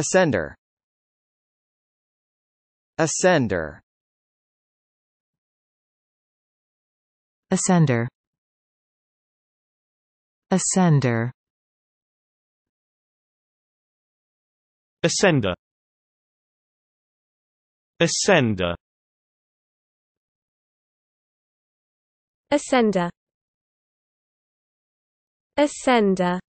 Ascender Ascender Ascender Ascender Ascender Ascender Ascender Ascender